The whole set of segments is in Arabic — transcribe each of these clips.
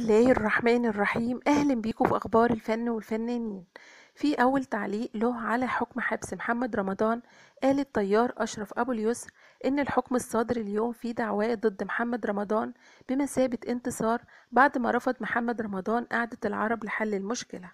الله الرحمن الرحيم اهلا بيكم في اخبار الفن والفنانين في اول تعليق له على حكم حبس محمد رمضان قال الطيار اشرف ابو اليسر ان الحكم الصادر اليوم في دعواه ضد محمد رمضان بمثابه انتصار بعد ما رفض محمد رمضان قعده العرب لحل المشكله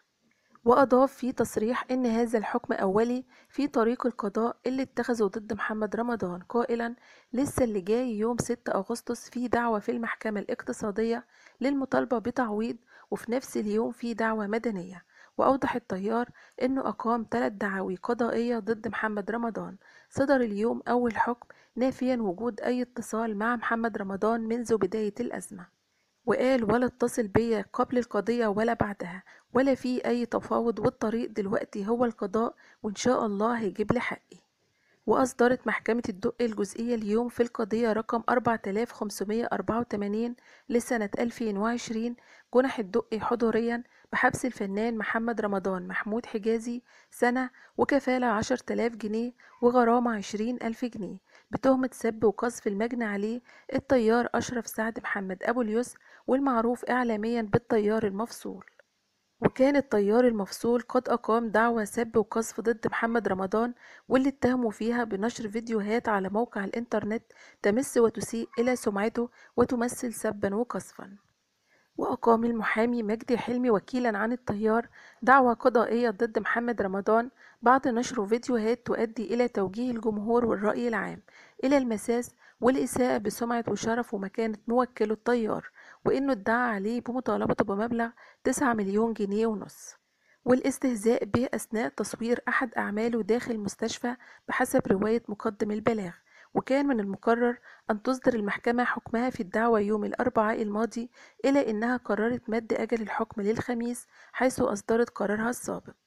وأضاف في تصريح إن هذا الحكم أولي في طريق القضاء اللي اتخذه ضد محمد رمضان قائلا لسه اللي جاي يوم 6 أغسطس في دعوة في المحكمة الاقتصادية للمطالبة بتعويض وفي نفس اليوم في دعوة مدنية وأوضح الطيار إنه أقام ثلاث دعاوي قضائية ضد محمد رمضان صدر اليوم أول حكم نافيا وجود أي اتصال مع محمد رمضان منذ بداية الأزمة وقال ولا اتصل بيا قبل القضية ولا بعدها ولا في أي تفاوض والطريق دلوقتي هو القضاء وإن شاء الله هيجيب لي حقي وأصدرت محكمة الدق الجزئية اليوم في القضية رقم 4584 لسنة 2020 جنح الدق حضوريا بحبس الفنان محمد رمضان محمود حجازي سنة وكفالة 10000 جنيه وغرامة 20000 جنيه بتهمة سب وقذف المجني عليه الطيار أشرف سعد محمد أبو اليوس والمعروف إعلاميا بالطيار المفصول وكان الطيار المفصول قد أقام دعوى سب وقذف ضد محمد رمضان واللي اتهموا فيها بنشر فيديوهات على موقع الإنترنت تمس وتسيء إلى سمعته وتمثل سبا وقذفا وأقام المحامي مجدي حلمي وكيلا عن التيار دعوى قضائية ضد محمد رمضان بعد نشر فيديوهات تؤدي إلى توجيه الجمهور والرأي العام إلى المساس والإساءة بسمعة وشرف ومكانة موكله الطيار وإنه ادعى عليه بمطالبته بمبلغ 9 مليون جنيه ونص والاستهزاء به أثناء تصوير أحد أعماله داخل مستشفى بحسب رواية مقدم البلاغ وكان من المقرر أن تصدر المحكمة حكمها في الدعوة يوم الأربعاء الماضي إلا إنها قررت مد أجل الحكم للخميس حيث أصدرت قرارها السابق